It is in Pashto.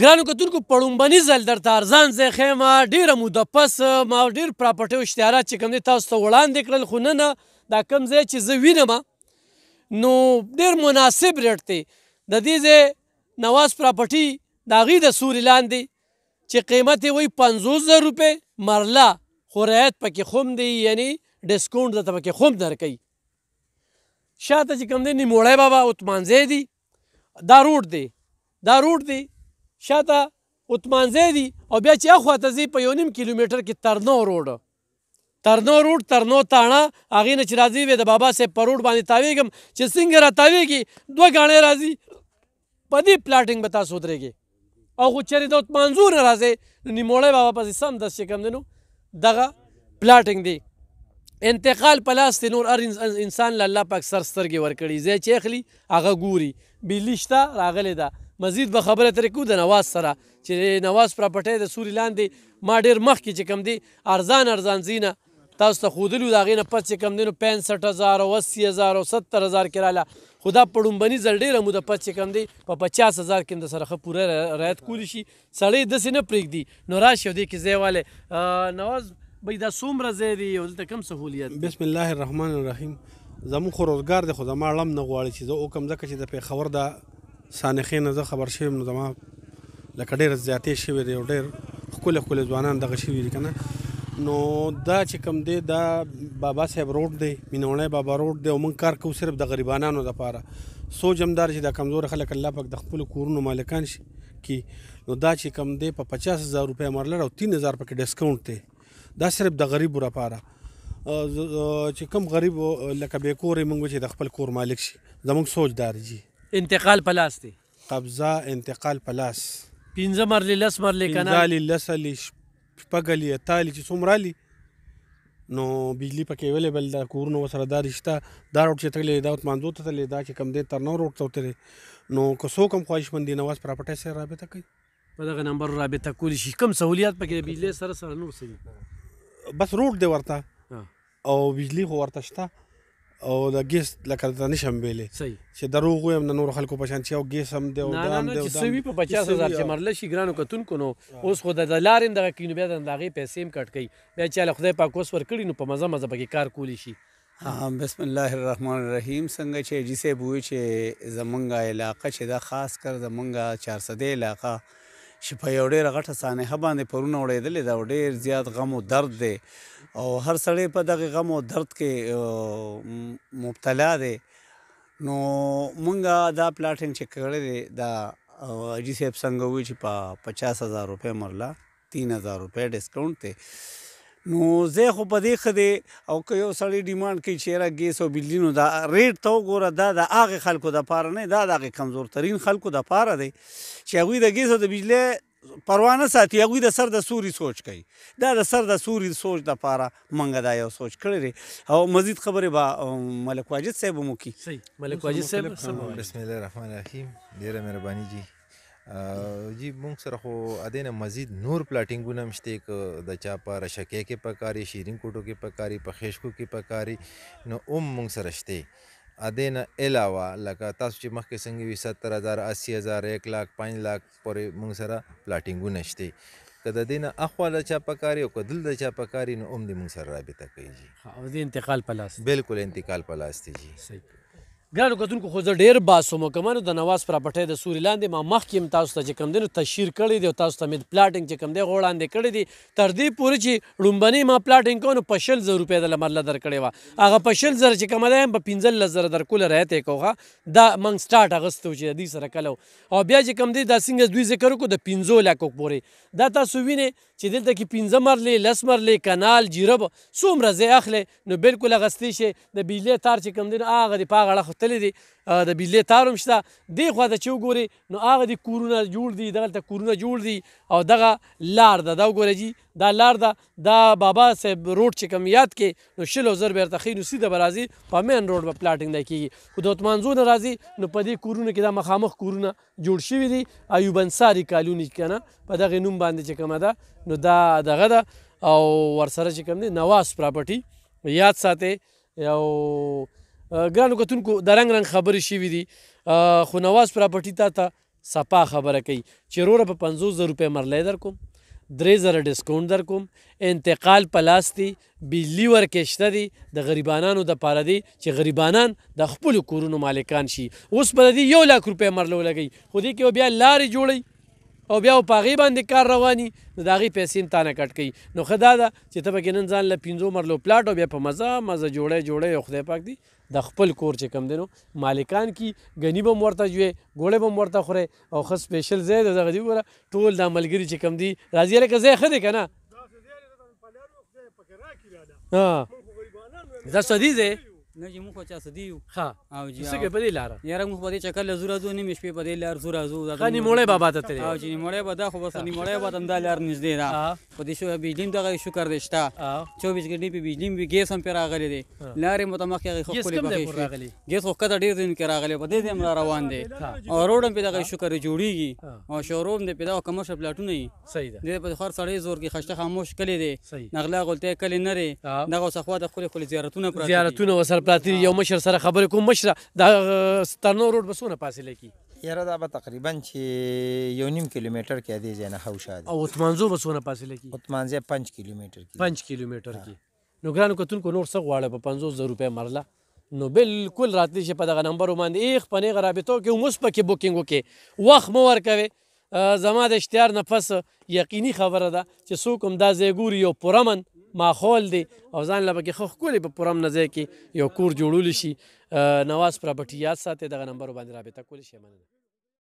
ګرانو کتونکو پړومبني ځل درته ارزان ځای خیمه ډیره موده پس ما ډیر پراپرټیو اشتهارات چې کوم دی تاسو ته وړاندې کړل خو نه نه دا کم ځای چې زه وینم نو ډیر مناسب ریټ دی د دې ځای نواز پراپرټي د هغې د سوري لاندې چې قیمت یې وایي پنځوس زره روپۍ مرله خو رعایت پکې خوم دی یعنی ډسکاونټ درته پکې خوم درکوي شاته چې کوم دی نیموړی بابا اتمانځی دی دا روډ دی دا روډ دی شاته عثمانځی دي او بیا چې هغه خواته ځي په یو نیم کیلومتر کې ترنو روډ ترنو روډ ترنو تاڼه هغې نه چې راځي وې د بابا صاحب په روډ باندې تاویږم چې څنګه را تاویږي دوه ګاڼې راځي په دې پلاټینګ به تاسو ودرېږئ او خو چېرې د عثمانځو نه راځئ نو نیموړی بابا پسې سم دس چې کوم دی نو دغه پلاټینګ دی انتقال پلاس نور ار انسان له الله پاک سر سترګې ورکړي زی چې اخلي هغه ګوري بیلی شته راغلی ده مزید به خبره ترې کو د نواز سره چې نواز پراپرټۍ د سوري لاندې ما ډیر مخکې چې کم دی ارزان ارزان زینه تاسو ته ښودلي د هغې نه پس چې کم دی نو پنسټ هزار او اسي هزار او ستر هزار کې راله خو دا په ړومبني ځل ډېره موده پس چې کم دی په پچاس هزار کې هم درسره ښه پوره رعایت کولی شي سړی داسې نه پرېږدي نو راشي او دې کې ځای والی نواز بې دا څومره ځای دی او دلته کوم سهولیت بسم الله الرحمن الرحیم زمون خو روزګار دی خو زما اړم نه غواړي چې زه وکم ځکه چې د پیښور د سانخې نه زه خبر شوم نو زما لکه ډېر زیاتې شوی دی ډېر خپل خپل ځوانان دغه شوی دي کنه نو دا چې کم دی دا بابا صاحب روډ دی مینوړې بابا روډ دی او مونږ کار کوو صرف د غریبانو لپاره سو جمدار چې د کمزور خلک الله پاک د خپل کورونو مالکان شي کی نو دا چې کم دی په 50000 روپیا مرلر او 3000 پکې ډیسکاونټ دی دا صرف د غریب لپاره چې کم غریب لکه به کورې مونږ چې د خپل کور مالک شي زمونږ سوچ دار جی انتقال پلاس دی قبضه انتقال پلاس پنځه مرلې لس مرلې کنه پنځه لسلې شپږلې اتلې چې څومره لې نو بجلی پکې اویلیبل ده کورونو سره دا رشتہ دا روټ چې تللی دا مانځو ته تللی دا چې کم دی تر نو روټ ته وتلی نو که څوک هم خواهشمند دي نواز پراپرټۍ سره رابطه کوي په دغه نمبر رابطه کولی شي کوم سہولیات پکې د بجلی سره سره نور څه بس روټ دی ورته او بجلی خو ورته شته او د ګیس لکه د نشم ویلې چې دروغ ویم نو نور خلکو پشان چې او ګیس هم دی او دا هم دی چې سوي په 50000 چې مرله شي ګرانو کتون کو نو اوس خو د لارم دغه کینو بیا د انداغې پیسې هم کټ کړي بیا چې خدای پاک اوس ور کړی نو په مزه مزه پکې کار کولی شي ها بسم الله الرحمن الرحیم څنګه چې جسه بوې چې زمونږه علاقې چې دا خاص کر زمونږه 400 علاقې چې په یو ډېر غټه صحنه باندې پرونه وړېدلې دا ډېر زیات غم او درد دی او هر سړی په دغه غم او درد کې مبتلا دی نو مونږه دا پلاټینګ چې کړی دی دا اجي صاحب څنګه وی چې په 50000 روپے مرلا 3000 روپے ډیسکاونټ ته نو زه خو په دې خده او که یو سړی ډیماند کوي چې را ګیس او بجلی نو دا ریټ تو ګوره دا د هغه خلکو د پاره نه دا د هغه کمزور ترین خلکو د پاره دی چې هغه د ګیس او د بجلی پروانه ساتي هغه د سر د سوري سوچ کوي دا د سر د سوري سوچ د پاره منګه دا یو سوچ کړی او مزید خبره با ملک واجد صاحب مو کی صحیح ملک واجد صاحب بسم الله الرحمن الرحیم ډیره مهرباني جی جی مونږ سره خو ادینه مزید نور پلاټینګونه مشته ک د چا په رشکه کې پکاري شیرین کوټو کې پکاري په خیشکو کې پکاري نو اوم مونږ سره شته ادینه علاوه لکه تاسو چې مخکې څنګه وی 70000 80000 1 لک 5 لک پورې مونږ سره پلاټینګونه شته کله دینه اخواله چا پکاري او کدل د چا پکاري نو اوم دې مونږ سره رابطه کوي جی او دې انتقال پلاس بالکل انتقال پلاس دی جی صحیح ګرانو کتونکو خو زه ډېر باسومکمنو د نواز پراپرټۍ د سوري لاندې ما مخکې هم تاسو ته چې کوم دی نو تشهیر کړی دی او تاسو ته مې پلاټینګ چې کوم دی هغه وړاندې کړی دی تر دې پورې چې لومبنۍ ما پلاټینګ کوو نو په شل زره روپۍ د لمرله درکړې وه هغه په شل زره چې کومه دی هم په پنځلس زره درکوله رایت یې کوغه دا موږ سټارټ اخیستی وو چې د دې سره کله او بیا چې کوم دی دا څنګه دوی ذکر وکړو د پنځو لکو پورې دا تاسو وینئ چې دلته کې پنځه مرلې لس مرلې کنال جیرب څومره ځای اخلي نو بالکل اغستې شي د بیجلۍ تار چې کوم دی نو هغه د په هغه غورتلې دي د بجلی تار هم شته دې خوا ته چې وګورئ نو هغه د کورونه جوړ دي دغلته کورونه جوړ دي او دغه لار ده دا وګورئ جی دا لار ده دا بابا صاحب روډ چې کم یاد کې نو شل زر بیرته خې نو سیده به راځي په مین روډ به پلاټینګ دی کېږي خو د عثمان زو نه راځي نو په دې کورونه کې دا مخامخ کورونه جوړ شوي دي ایوب انصاري کالونی کنه په دغه نوم باندې چې کومه ده نو دا دغه ده او ورسره چې کوم دی نواز پراپرټي یاد ساتئ او ګرانو کتونکو د رنگ رنگ خبرې شوې دي خو نواز پراپرټي تا ته سپا خبره کوي چې روره په 50000 روپۍ مرلې در کوم درې زره ډسکاونټ در کوم انتقال پلاستي بجلی ورکشته دي د غریبانانو د پاره دي چې غریبانان د خپل کورونو مالکان شي اوس بلدي یو لک روپۍ مرلو لګي خو دې کې بیا لارې جوړي او بیا په غي باندې کار رواني نو دا غي پیسې تانه کټ کی نو خدا دا چې ته به نن ځان له 500 مرلو پلاټ او بیا په مزه مزه جوړه جوړه خدای پاک دی د خپل کور چې کم دینو مالکان کی غنی به مرته جوې ګوړې به مرته خوره او خص سپیشل زه دغه دی ګوره ټول د عملګری چې کم دی راځي لکه زه خده کنه دا څه دی زه نه چې موږ چا سدیو ها او جی څه په دې لار یاره موږ په دې چکر لزور ازو نیم شپې په دې لار زور ازو دا غني موړې بابا ته ترې او جی موړې بابا خو بس نی موړې بابا دم لار نږدې دا په دې شو بجلی دغه شکر دشتا 24 غنډې په بجلی به ګیس هم پر راغلي دي لارې متمخ کې خو خپل بخې ګیس خو کته ډیر دین کې راغلي په دې دې روان دي او روډم په دغه شکر جوړیږي او شوروم دې په دا کمرشل پلاټونه صحیح ده دې په خور سړې زور کې خشته خاموش کړي دي نغلا غلطه کړي نه دغه صحوا د خپل خپل زیارتونه پر زیارتونه وسره پلاتری یو مشر سره خبرې کوم مشر دا سترنو روډ بسونه فاصله کی یاره دا به تقریبا چې یو نیم کیلومتر کې دی ځنه حوشا دی او اتمانزو بسونه فاصله کی اتمانزه 5 کیلومتر کې 5 کیلومتر کې نو ګران کتونکو نور څه غواړي په 500 روپیا مرله نو بالکل راتلی شي په دغه نمبر باندې ایخ پنې غرابطو کې اوس پکې بوکینګ وکې وخت مو ورکوي زما د اشتیار نه پس یقیني خبره ده چې څوک هم دا زیګوري یو پرمن ماحول دی او ځان لا بګه خو کولې په پرم نځي کې یو کور جوړول شي نواز پراپرټی یاد ساتي دغه نمبر باندې رابطه کول شي مننه